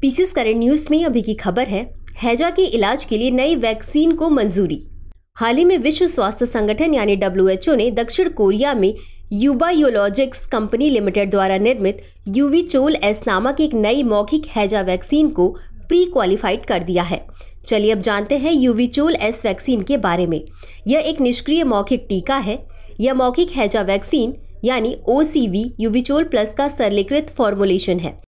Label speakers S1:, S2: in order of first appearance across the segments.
S1: PCS current news में अभी की खबर है हैजा के इलाज के लिए नई वैक्सीन को मंजूरी हाल ही में विश्व स्वास्थ्य संगठन यानी डब्ल्यूएचओ ने दक्षिण कोरिया में यूबायोलॉजिक्स कंपनी लिमिटेड द्वारा निर्मित यूवी चोल एस नामक एक नई मौखिक हैजा वैक्सीन को प्री क्वालिफाइड कर दिया है चलिए अब जानते हैं यूवीचोल एस वैक्सीन के बारे में यह एक निष्क्रिय मौखिक टीका है यह मौखिक हैजा वैक्सीन यानी ओ सी वी यूवीचोल प्लस का सरलीकृत फॉर्मुलेशन है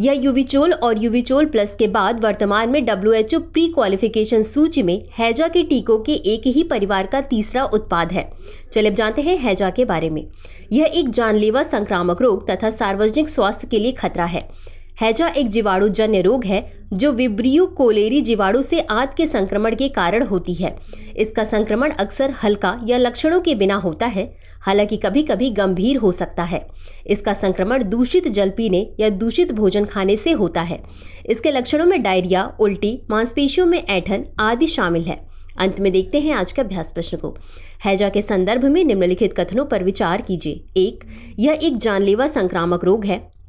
S1: यह यूविचोल और यूविचोल प्लस के बाद वर्तमान में डब्ल्यू ओ प्री क्वालिफिकेशन सूची में हैजा के टीकों के एक ही परिवार का तीसरा उत्पाद है चलिए जानते हैं हैजा के बारे में यह एक जानलेवा संक्रामक रोग तथा सार्वजनिक स्वास्थ्य के लिए खतरा है हैजा एक जीवाणुजन्य रोग है जो विब्रियो कोलेरी जीवाणु से आंत के संक्रमण के कारण होती है इसका संक्रमण अक्सर हल्का या लक्षणों के बिना होता है हालांकि कभी कभी गंभीर हो सकता है इसका संक्रमण दूषित जल पीने या दूषित भोजन खाने से होता है इसके लक्षणों में डायरिया उल्टी मांसपेशियों में ऐठन आदि शामिल है अंत में देखते हैं आज के अभ्यास प्रश्न को हैजा के संदर्भ में निम्नलिखित कथनों पर विचार कीजिए एक यह एक जानलेवा संक्रामक रोग है